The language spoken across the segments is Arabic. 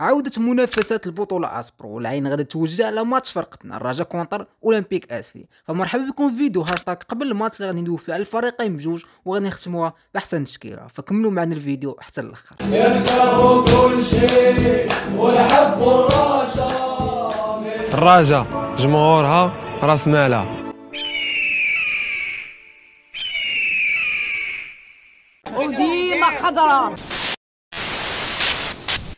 عودة منافسات البطولة أسبرو والعين غادي توجه على ماتش فرقتنا الرجاء كونتر أولمبيك أسفي فمرحبا بكم في فيديو هاشتاغ قبل الماتش اللي غادي ندوي فيه على الفريقين بجوج وغادي نختموها بأحسن تشكيلة فكملوا معنا الفيديو حتى الآخر الرجاء جمهورها راس مالها وديما خضراء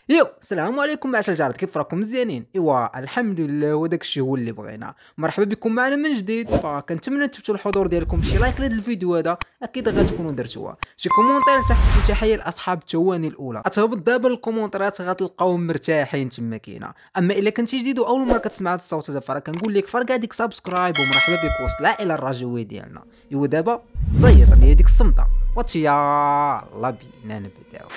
يو السلام عليكم عشا جارد كيف راكم مزيانين ايوا الحمد لله وداك الشيء هو اللي بغينا مرحبا بكم معنا من جديد فكنتمنى تثبتوا الحضور ديالكم بشي لايك لهذا الفيديو هذا اكيد غتكونوا درتوها شي كومونتير تحت تحيه لاصحاب الثواني الاولى اتهبط دابا الكومونتيرات غتلقاو مرتاحين تما كاينه اما الا كنتي جديد واول مره كتسمع هذا الصوت هذا فراه كنقول لك فرقع ديك سبسكرايب ومرحبا بك وسط العائله الرجويه ديالنا ايوا دابا زير لي ديك الصمته الله بينا نبداو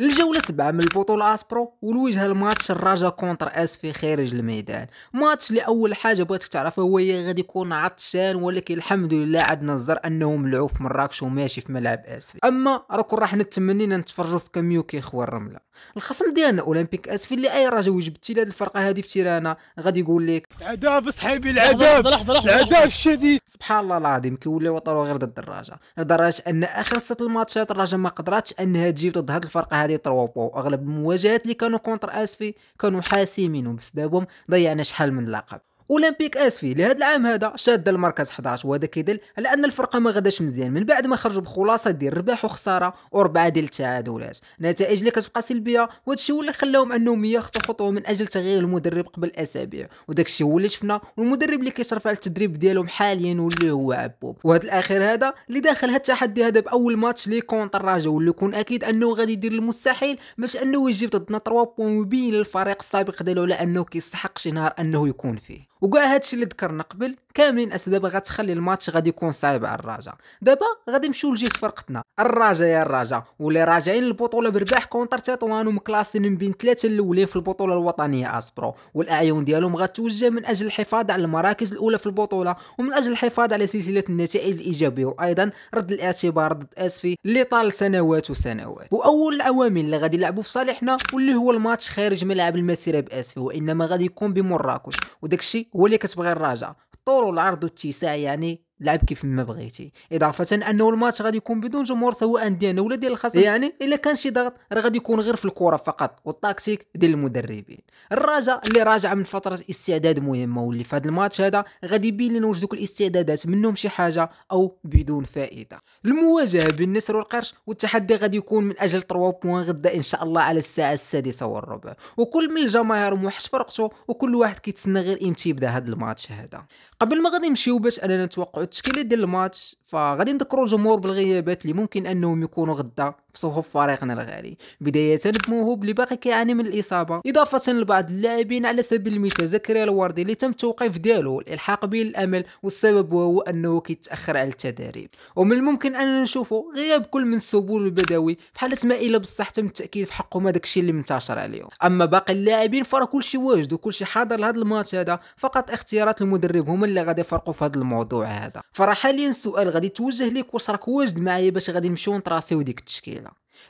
الجولة سبعة من البطولة أسبرو والوجهة الماتش الرجا كونتر اس في خارج الميدان ماتش لاول أول حاجة بغيتك تعرفها هو غادي يكون عطشان ولكن الحمد لله عاد الزر انه ملعوف مراكش وماشي في ملعب اسفي أما راكم راح نتمنينا نتفرجوا في كاميو كيخوى الرملة الخصم ديالنا اولمبيك اسفي اللي اي راجل وجبتي لهاد الفرقه هادي في تيرانا غادي يقول لك عذاب صحيبي العذاب العذاب الشديد سبحان الله العظيم كيوليو وطرو غير ضد الدراجه لدرجه ان اخر ست الماتشات الدراجه ما قدراتش انها تجيب ضد هاد الفرقه هادي 3 اغلب المواجهات اللي كانوا كونتر اسفي كانوا حاسمين وبسببهم ضيعنا شحال من لقب اولمبيك اسفي لهذا العام هذا شاد المركز 11 وهذا كيدل على ان الفرقه ما غداش مزيان من بعد ما خرجوا بخلاصه ديال رباح وخساره وربعه ديال التعادلات نتائج اللي كتبقى سلبيه وهذا الشيء هو اللي خلاهم انهم ياخذوا خطوه من اجل تغيير المدرب قبل اسابيع وداك الشيء هو اللي شفنا والمدرب اللي كيشرف على التدريب ديالهم حاليا واللي هو عبوب وهذا الاخير هذا اللي داخل هذا التحدي هذا باول ماتش لي كونتر الرجاء واللي يكون اكيد انه غادي يدير المستحيل باش انه يجيب ضدنا 3 بوين ويبين للفريق السابق ديالو على انه كيستحق شي نهار انه يكون فيه وكاع هادشي اللي ذكرنا قبل كاملين اسباب غتخلي الماتش غادي يكون صعيب على الرجاء دابا غادي نمشيو لجهه فرقتنا الرجاء يا الرجاء واللي راجعين للبطوله برباح كونتر تطوان ومكلاسين من بين ثلاثه الاولين في البطوله الوطنيه اسبرو والاعيون ديالهم غتوجه من اجل الحفاظ على المراكز الاولى في البطوله ومن اجل الحفاظ على سلسله النتائج الايجابيه وايضا رد الاعتبار ضد اسفي اللي طال سنوات وسنوات واول العوامل اللي غادي يلعبوا في صالحنا واللي هو الماتش خارج ملعب المسيره باسفي وانما غادي يكون بمراكش وداكشي هو اللي كتبغي الراجع الطول والعرض والاتساع يعني لعب كيف ما بغيتي اضافه انه الماتش غادي يكون بدون جمهور سواء ديالنا ولا ديال الخصم يعني الا كان شي ضغط راه غادي يكون غير في الكره فقط والتاكتيك ديال المدربين الرجاء اللي راجع من فتره استعداد مهمه واللي في هذا الماتش هذا غادي يبين لنا واش الاستعدادات منهم شي حاجه او بدون فائده المواجهه بين النسر والقرش والتحدي غادي يكون من اجل 3 بوان غدا ان شاء الله على الساعه السادسه والربع وكل من الجماهير موحش فرقته وكل واحد كيتسنى غير امتى يبدا هذا الماتش هذا قبل ما غادي نمشيو باش اننا نتوقع التشكيله ديال الماتش فغادي نذكروا الجمهور بالغيابات اللي ممكن انهم يكونوا غدا في صفوف فريقنا الغالي بداية بموهوب اللي باقي كيعاني من الإصابة إضافة لبعض اللاعبين على سبيل المثال زكريا الوردي اللي تم التوقيف ديالو والإلحاق به الأمل والسبب وهو أنه كيتأخر على التدريب ومن الممكن أننا نشوفه غياب كل من السبول البدوي في حالة الا بصح تم التأكيد في حقهم ما داكشي اللي منتشر عليهم أما باقي اللاعبين فرا كلشي واجد وكلشي حاضر لهذا الماتش هذا فقط اختيارات المدرب هما اللي غادي يفرقوا في هذا الموضوع هذا فرا حاليا السؤال غادي يتوجه ليك واش راك واجد معايا باش غادي نمشيو نتراسيو ديك التشكيل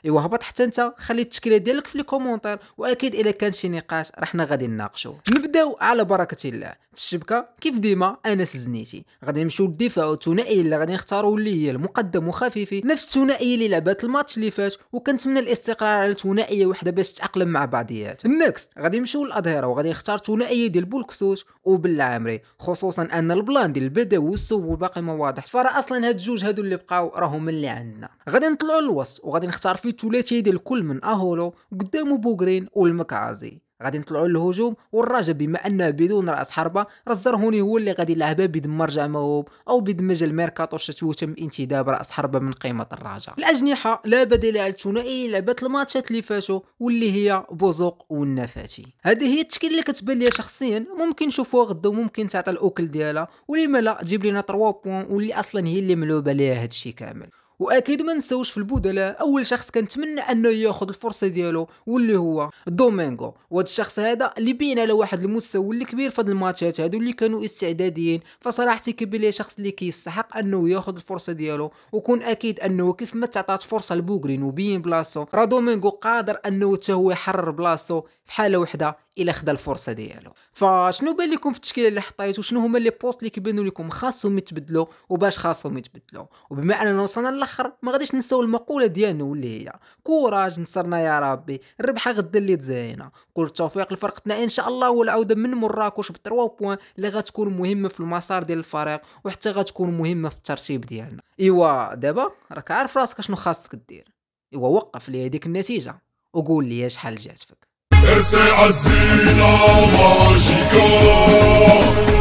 ايوا هبط حتى انت خلي التشكيله ديالك في لي كومونتير واكيد الا كان شي نقاش راه حنا غادي نناقشوه نبداو على بركه الله في الشبكه كيف ديما انس الزنيتي غادي نمشيو للدفاع الثنائي اللي غادي نختاروا اللي هي المقدم وخفيفي نفس الثنائي اللي لعبات الماتش اللي فات وكنتمنى الاستقرار على ثنائيه وحده باش تتاقلم مع بعضيات النكست غادي نمشيو للاظهره وغادي نختار ثنائيه ديال بولكسوت وبالعامري خصوصا ان البلان ديال البدا والسوب والباقي ما واضح فراه اصلا هاد الجوج هادو اللي بقاو راهم اللي عندنا غادي نطلعوا للوسط وغادي نختار فيه الثلاثيه ديال كل من اهولو قدامو بوغرين والمكعازي غادي نطلعوا للهجوم والراجا بما انه بدون راس حربه رزرهوني هو اللي غادي يلعبها بدم مرجع موهوب او بيدمج الميركاتو الشتوي تم انتداب راس حربه من قيمه الراجا الاجنحه لا بديل على الثنائي لعبت الماتشات اللي فاتوا واللي هي بوزوق والنفاتي هذه هي التشكيل اللي كتبان لي شخصيا ممكن نشوفوها غدا وممكن تعطي الاوكل ديالها ولما لا تجيب لنا 3 بوين واللي اصلا هي اللي ملوبه ليها هادشي كامل واكيد ما نساوش في البدلاء اول شخص كنتمنى انه ياخذ الفرصه ديالو واللي هو دومينغو وهذا الشخص هذا اللي بين على واحد المستوى الكبير في هاد الماتشات هادو اللي كانوا استعداديين فصراحه كيبان لي شخص اللي كيستحق انه ياخذ الفرصه ديالو وكون اكيد انه كيف ما تعطات فرصه لبوغرين وبين بلاصتو راه دومينغو قادر انه حتى هو يحرر بلاصتو في حاله وحده الا خدا الفرصه ديالو فشنو بان لكم في التشكيله اللي حطيتو شنو هما لي بوست اللي كيبانوا لكم خاصهم يتبدلوا وباش خاصهم يتبدلوا وبما اننا وصلنا للاخر ما غاديش نساو المقوله ديالنا واللي هي كوراج نصرنا يا ربي الربحه غدا اللي تزاينه كل التوفيق لفرقتنا ان شاء الله والعوده من مراكش ب 3 بوان اللي غتكون مهمه في المسار ديال الفريق وحتى غتكون مهمه في الترتيب ديالنا ايوا دابا راك عارف راسك شنو خاصك دير ايوا وقف لي هذيك النتيجه وقول لي شحال جاتك verse asina magica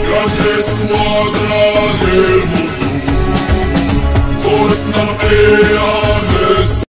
grande squadra del mondo cortna e ames